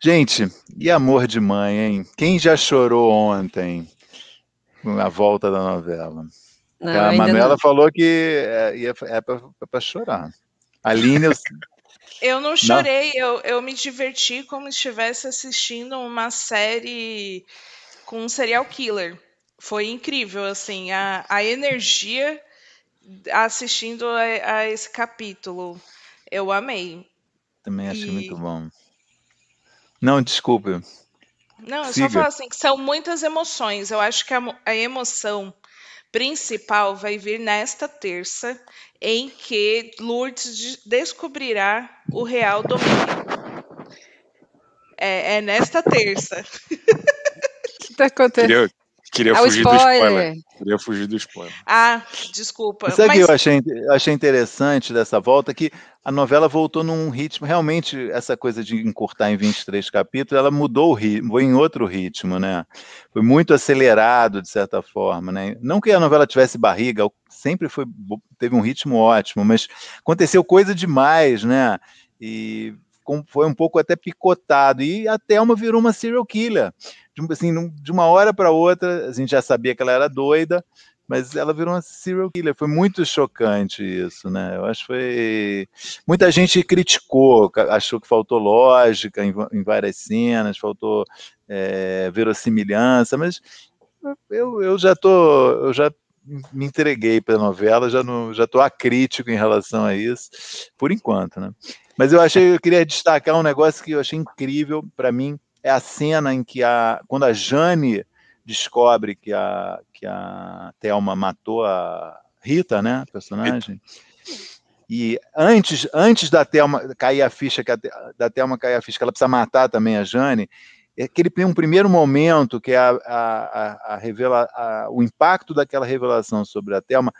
Gente, e amor de mãe, hein? Quem já chorou ontem na volta da novela? Não, a Manuela não. falou que eh, é, é para chorar. A Aline, eu... eu não chorei, não. Eu, eu me diverti como se estivesse assistindo uma série com um serial killer. Foi incrível, assim, a, a energia assistindo a, a esse capítulo. Eu amei. Também achei e... muito bom. Não, desculpe. Não, eu Siga. só falo assim, que são muitas emoções. Eu acho que a, a emoção principal vai vir nesta terça, em que Lourdes descobrirá o real domínio. É, é nesta terça. O que está acontecendo? Queria é fugir spoiler. do spoiler. Queria fugir do spoiler. Ah, desculpa. Sabe o mas... que eu achei, achei interessante dessa volta? Que a novela voltou num ritmo. Realmente, essa coisa de encurtar em 23 capítulos, ela mudou o ritmo, em outro ritmo, né? Foi muito acelerado, de certa forma, né? Não que a novela tivesse barriga, sempre foi, teve um ritmo ótimo, mas aconteceu coisa demais, né? E foi um pouco até picotado. E a Thelma virou uma serial killer de, assim, num, de uma hora para outra, a gente já sabia que ela era doida, mas ela virou uma serial killer. Foi muito chocante isso, né? Eu acho que foi. Muita gente criticou, achou que faltou lógica em, em várias cenas, faltou é, verossimilhança, mas eu, eu já tô. Eu já me entreguei para a novela, já não, já estou acrítico em relação a isso, por enquanto, né? Mas eu achei, eu queria destacar um negócio que eu achei incrível para mim, é a cena em que a, quando a Jane descobre que a, que a Thelma matou a Rita, né, a personagem, e antes, antes da Thelma cair a ficha, que a, da Thelma cair a ficha, que ela precisa matar também a Jane, é aquele um primeiro momento que é a, a, a, a revela, a, o impacto daquela revelação sobre a Thelma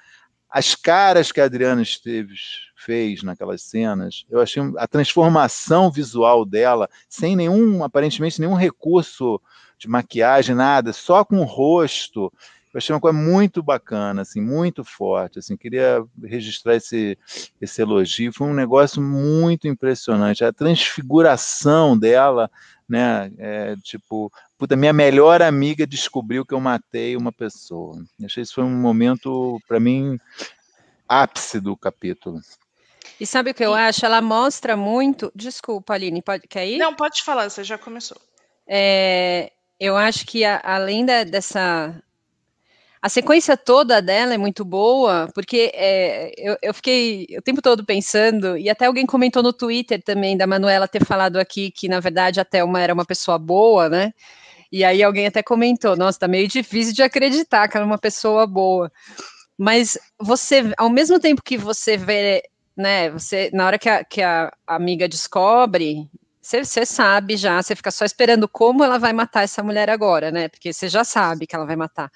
as caras que a Adriana Esteves fez naquelas cenas, eu achei a transformação visual dela, sem nenhum, aparentemente, nenhum recurso de maquiagem, nada, só com o rosto. Eu achei uma coisa muito bacana, assim, muito forte. Assim, queria registrar esse, esse elogio. Foi um negócio muito impressionante. A transfiguração dela né? É, tipo, puta, minha melhor amiga descobriu que eu matei uma pessoa. Achei isso foi um momento, para mim, ápice do capítulo. E sabe o que eu acho? Ela mostra muito. Desculpa, Aline, pode... quer ir? Não, pode falar, você já começou. É, eu acho que a, além da, dessa a sequência toda dela é muito boa, porque é, eu, eu, fiquei o tempo todo pensando, e até alguém comentou no Twitter também, da Manuela ter falado aqui que, na verdade, a Thelma era uma pessoa boa, né? E aí alguém até comentou, nossa, tá meio difícil de acreditar que ela é uma pessoa boa. Mas você, ao mesmo tempo que você vê, né, você, na hora que a, que a amiga descobre, você, você sabe já, você fica só esperando como ela vai matar essa mulher agora, né? Porque você já sabe que ela vai matar.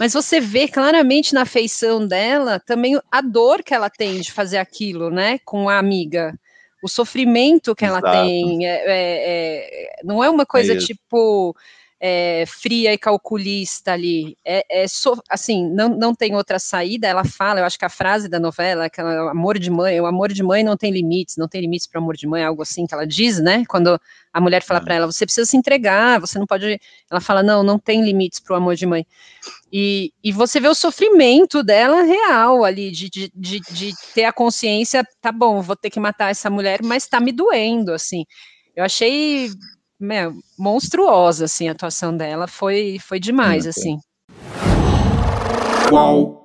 Mas você vê claramente na feição dela também a dor que ela tem de fazer aquilo, né? Com a amiga. O sofrimento que Exato. ela tem. É, é, é, não é uma coisa tipo. É, fria e calculista ali. É, é so, assim, não, não tem outra saída. Ela fala, eu acho que a frase da novela, que o amor de mãe, o amor de mãe não tem limites, não tem limites para o amor de mãe, algo assim que ela diz, né? Quando a mulher fala para é. ela: você precisa se entregar, você não pode. Ela fala: não, não tem limites para o amor de mãe. E, e você vê o sofrimento dela real ali, de, de, de, de, ter a consciência: tá bom, vou ter que matar essa mulher, mas tá me doendo, assim. Eu achei meu, monstruosa, assim, a atuação dela. Foi, foi demais, okay. assim. Qual